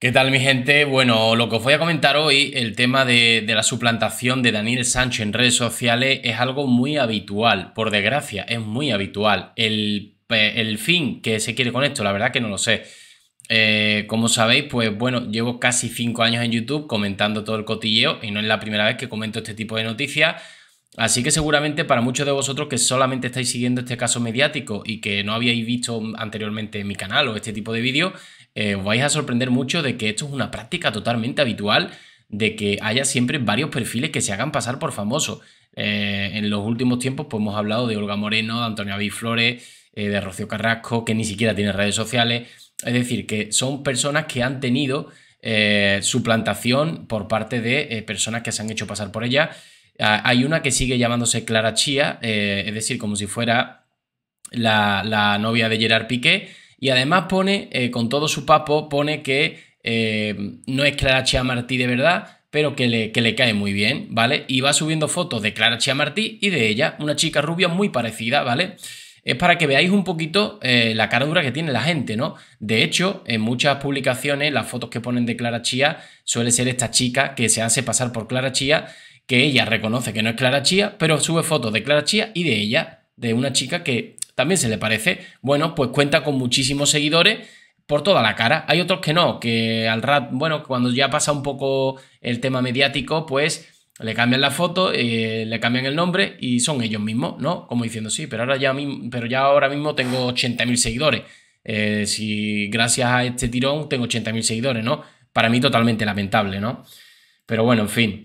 ¿Qué tal mi gente? Bueno, lo que os voy a comentar hoy, el tema de, la suplantación de Daniel Sánchez en redes sociales es algo muy habitual, por desgracia, es muy habitual. El, fin que se quiere con esto, la verdad que no lo sé. Eh, como sabéis, pues bueno, llevo casi 5 años en YouTube comentando todo el cotilleo y no es la primera vez que comento este tipo de noticias. Así que seguramente para muchos de vosotros que solamente estáis siguiendo este caso mediático y que no habíais visto anteriormente mi canal o este tipo de vídeos, eh, os vais a sorprender mucho de que esto es una práctica totalmente habitual de que haya siempre varios perfiles que se hagan pasar por famosos. Eh, en los últimos tiempos pues, hemos hablado de Olga Moreno, de Antonio Biflores, eh, de Rocío Carrasco, que ni siquiera tiene redes sociales. Es decir, que son personas que han tenido suplantación por parte de personas que se han hecho pasar por ella. Ah, hay una que sigue llamándose Clara Chía, es decir, como si fuera la novia de Gerard Piqué y además pone, eh, con todo su papo, pone que eh, no es Clara Chia Martí de verdad, pero que le, cae muy bien, ¿vale? Y va subiendo fotos de Clara Chia Martí y de ella, una chica rubia muy parecida, ¿vale? Es para que veáis un poquito eh, la cara dura que tiene la gente, ¿no? De hecho, en muchas publicaciones, las fotos que ponen de Clara Chía suele ser esta chica que se hace pasar por Clara Chía, que ella reconoce que no es Clara Chía, pero sube fotos de Clara Chia y de ella, de una chica que también se le parece, bueno, pues cuenta con muchísimos seguidores por toda la cara. Hay otros que no, que al rat, bueno, cuando ya pasa un poco el tema mediático, pues le cambian la foto, eh, le cambian el nombre y son ellos mismos, ¿no? Como diciendo, sí, pero ahora ya, pero ya ahora mismo tengo 80.000 seguidores. Eh, si gracias a este tirón tengo 80.000 seguidores, ¿no? Para mí totalmente lamentable, ¿no? Pero bueno, en fin.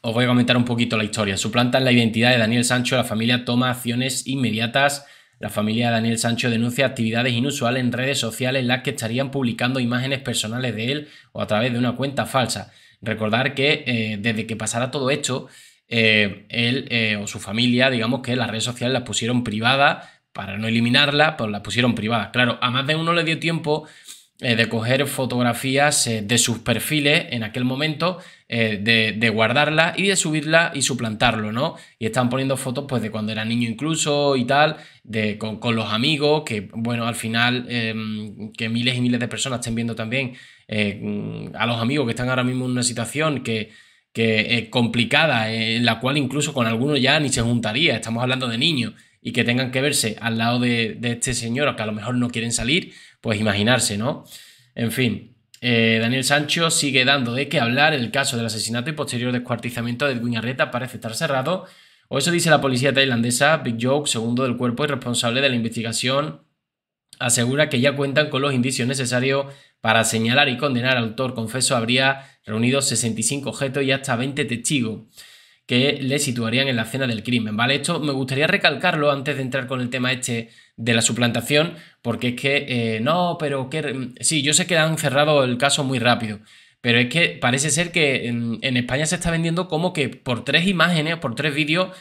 Os voy a comentar un poquito la historia. Suplantan la identidad de Daniel Sancho, la familia toma acciones inmediatas la familia de Daniel Sancho denuncia actividades inusuales en redes sociales en las que estarían publicando imágenes personales de él o a través de una cuenta falsa. Recordar que eh, desde que pasara todo esto, eh, él eh, o su familia, digamos que las redes sociales las pusieron privadas, para no eliminarlas, pues las pusieron privadas. Claro, a más de uno le dio tiempo eh, de coger fotografías eh, de sus perfiles en aquel momento, eh, de, guardarla guardarlas y de subirla y suplantarlo, ¿no? Y están poniendo fotos pues de cuando era niño incluso y tal, de, con, los amigos, que bueno, al final em, que miles y miles de personas estén viendo también a los amigos que están ahora mismo en una situación que, que complicada, en la cual incluso con algunos ya ni se juntaría, estamos hablando de niños y que tengan que verse al lado de, este señor, que a lo mejor no quieren salir, pues imaginarse, ¿no? En fin, eh, Daniel Sancho sigue dando de qué hablar. El caso del asesinato y posterior descuartizamiento de Edwin parece estar cerrado. O eso dice la policía tailandesa. Big Joke, segundo del cuerpo y responsable de la investigación, asegura que ya cuentan con los indicios necesarios para señalar y condenar al autor. Confeso, habría reunido 65 objetos y hasta 20 testigos que le situarían en la escena del crimen, ¿vale? Esto me gustaría recalcarlo antes de entrar con el tema este de la suplantación, porque es que, eh, no, pero que... Sí, yo sé que han cerrado el caso muy rápido, pero es que parece ser que en, España se está vendiendo como que por tres imágenes, por tres vídeos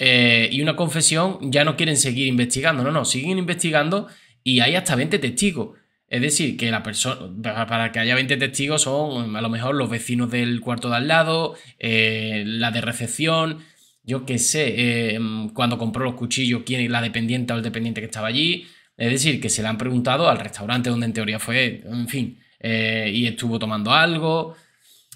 eh, y una confesión ya no quieren seguir investigando, no, no, siguen investigando y hay hasta 20 testigos. Es decir, que la persona, para que haya 20 testigos son a lo mejor los vecinos del cuarto de al lado, eh, la de recepción, yo qué sé, eh, cuando compró los cuchillos, quién es la dependiente o el dependiente que estaba allí. Es decir, que se le han preguntado al restaurante donde en teoría fue, en fin, eh, y estuvo tomando algo.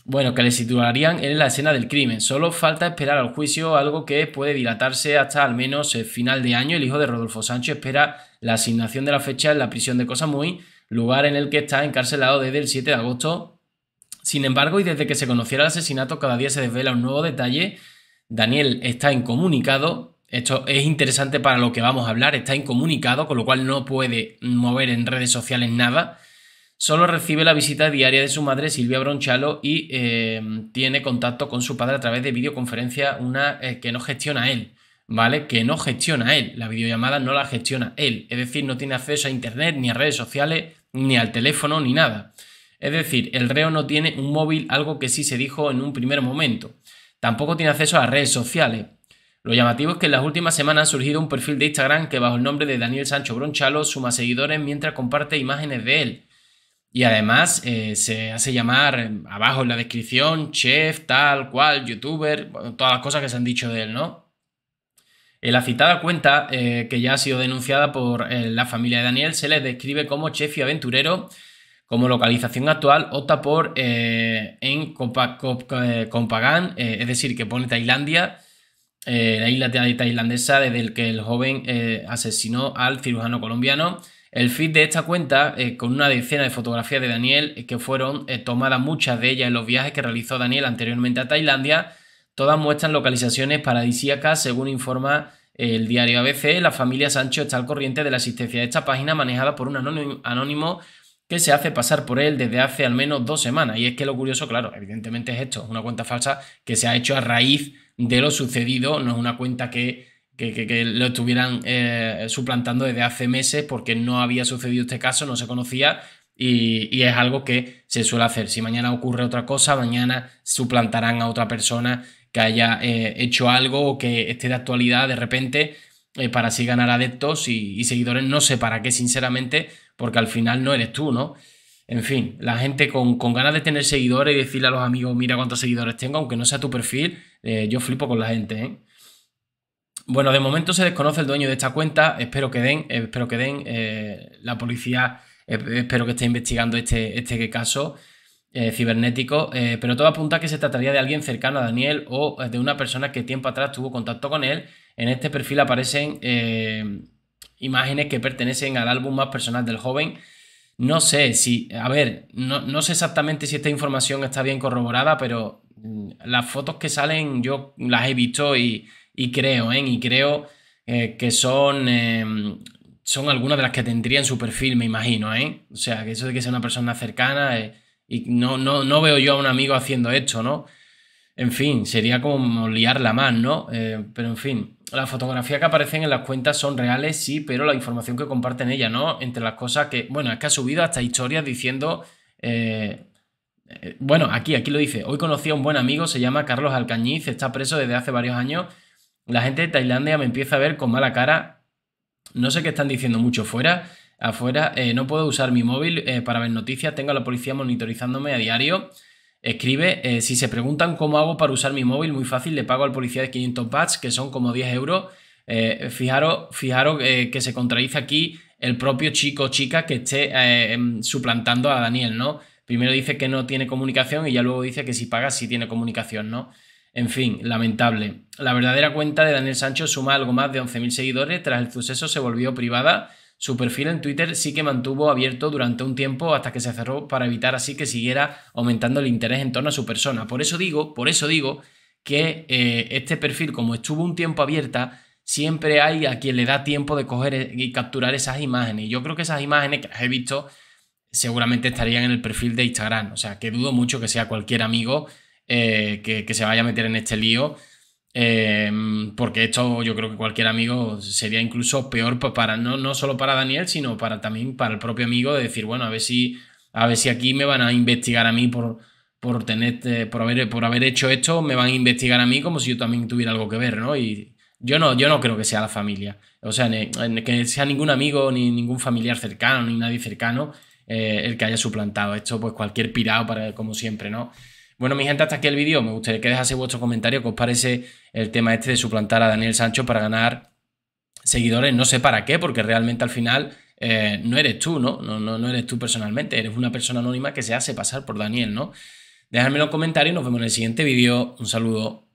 Bueno, que le situarían en la escena del crimen. Solo falta esperar al juicio, algo que puede dilatarse hasta al menos el final de año. El hijo de Rodolfo Sánchez espera la asignación de la fecha en la prisión de muy lugar en el que está encarcelado desde el 7 de agosto. Sin embargo, y desde que se conociera el asesinato, cada día se desvela un nuevo detalle. Daniel está incomunicado. Esto es interesante para lo que vamos a hablar. Está incomunicado, con lo cual no puede mover en redes sociales nada. Solo recibe la visita diaria de su madre Silvia Bronchalo y eh, tiene contacto con su padre a través de videoconferencia, una eh, que no gestiona él. ¿vale? Que no gestiona él, la videollamada no la gestiona él, es decir, no tiene acceso a Internet, ni a redes sociales, ni al teléfono, ni nada. Es decir, el reo no tiene un móvil, algo que sí se dijo en un primer momento. Tampoco tiene acceso a redes sociales. Lo llamativo es que en las últimas semanas ha surgido un perfil de Instagram que bajo el nombre de Daniel Sancho Bronchalo suma seguidores mientras comparte imágenes de él. Y además eh, se hace llamar eh, abajo en la descripción chef, tal, cual, youtuber, todas las cosas que se han dicho de él, ¿no? La citada cuenta, eh, que ya ha sido denunciada por eh, la familia de Daniel, se les describe como chef y aventurero. Como localización actual, opta por eh, en Compagán, es decir, que pone Tailandia, la isla tailandesa desde el que el joven asesinó al cirujano colombiano. El feed de esta cuenta, con una decena de fotografías de Daniel, que fueron tomadas muchas de ellas en los viajes que realizó Daniel anteriormente a Tailandia, Todas muestran localizaciones paradisíacas, según informa eh, el diario ABC. La familia Sancho está al corriente de la existencia de esta página manejada por un anónimo que se hace pasar por él desde hace al menos dos semanas. Y es que lo curioso, claro, evidentemente es esto, una cuenta falsa que se ha hecho a raíz de lo sucedido, no es una cuenta que, lo estuvieran eh, suplantando desde hace meses porque no había sucedido este caso, no se conocía. Y, y, es algo que se suele hacer. Si mañana ocurre otra cosa, mañana suplantarán a otra persona haya eh, hecho algo o que esté de actualidad de repente eh, para así ganar adeptos y, seguidores. No sé para qué, sinceramente, porque al final no eres tú, ¿no? En fin, la gente con, con ganas de tener seguidores y decirle a los amigos, mira cuántos seguidores tengo, aunque no sea tu perfil, eh, yo flipo con la gente, ¿eh? Bueno, de momento se desconoce el dueño de esta cuenta. Espero que den, espero que den. la policía, espero que esté investigando este, este caso. Eh, cibernético, eh, pero todo apunta a que se trataría de alguien cercano a Daniel o eh, de una persona que tiempo atrás tuvo contacto con él. En este perfil aparecen imágenes que pertenecen al álbum más personal del joven. No sé si, a ver, no, sé exactamente si esta información está bien corroborada, pero mm, las fotos que salen yo las he visto y, y creo, ¿eh? Y creo que son son algunas de las que tendría en su perfil, me imagino, ¿eh? O sea, que eso de que sea una persona cercana, y no, no, no veo yo a un amigo haciendo esto, ¿no? En fin, sería como liarla más, ¿no? Eh, pero en fin, las fotografías que aparecen en las cuentas son reales, sí, pero la información que comparten ella, ¿no? Entre las cosas que, bueno, es que ha subido hasta historias diciendo, eh, eh, bueno, aquí, aquí lo dice, hoy conocí a un buen amigo, se llama Carlos Alcañiz, está preso desde hace varios años, la gente de Tailandia me empieza a ver con mala cara, no sé qué están diciendo mucho fuera, afuera, eh, no puedo usar mi móvil eh, para ver noticias, tengo a la policía monitorizándome a diario. Escribe, eh, si se preguntan cómo hago para usar mi móvil, muy fácil, le pago al policía de 500 bahts, que son como 10 euros. fijaros fijaros que se contradice aquí el propio chico chica que esté em, suplantando a Daniel, ¿no? Primero dice que no tiene comunicación y ya luego dice que si paga sí tiene comunicación, ¿no? En fin, lamentable. La verdadera cuenta de Daniel Sancho suma algo más de 11.000 seguidores, tras el suceso se volvió privada su perfil en Twitter sí que mantuvo abierto durante un tiempo hasta que se cerró para evitar así que siguiera aumentando el interés en torno a su persona. Por eso digo, por eso digo que eh, este perfil, como estuvo un tiempo abierta, siempre hay a quien le da tiempo de coger e, y capturar esas imágenes. Y yo creo que esas imágenes que he visto seguramente estarían en el perfil de Instagram. O sea, que dudo mucho que sea cualquier amigo eh, que, que se vaya a meter en este lío Em, porque esto yo creo que cualquier amigo sería incluso peor para no, no solo para Daniel, sino para también para el propio amigo de decir, bueno, a ver si, a ver si aquí me van a investigar a mí por, por, tener, eh, por, haber, por haber hecho esto, me van a investigar a mí como si yo también tuviera algo que ver, ¿no? Y yo no, yo no creo que sea la familia. O sea, e, que sea ningún amigo, ni ningún familiar cercano, ni nadie cercano eh, el que haya suplantado esto, pues cualquier pirado, para, como siempre, ¿no? Bueno, mi gente, hasta aquí el vídeo. Me gustaría que dejase vuestro comentario ¿Qué os parece el tema este de suplantar a Daniel Sancho para ganar seguidores. No sé para qué, porque realmente al final eh, no eres tú, ¿no? ¿no? No, no eres tú personalmente, eres una persona anónima que se hace pasar por Daniel, ¿no? Dejadme en los comentarios y nos vemos en el siguiente vídeo. Un saludo.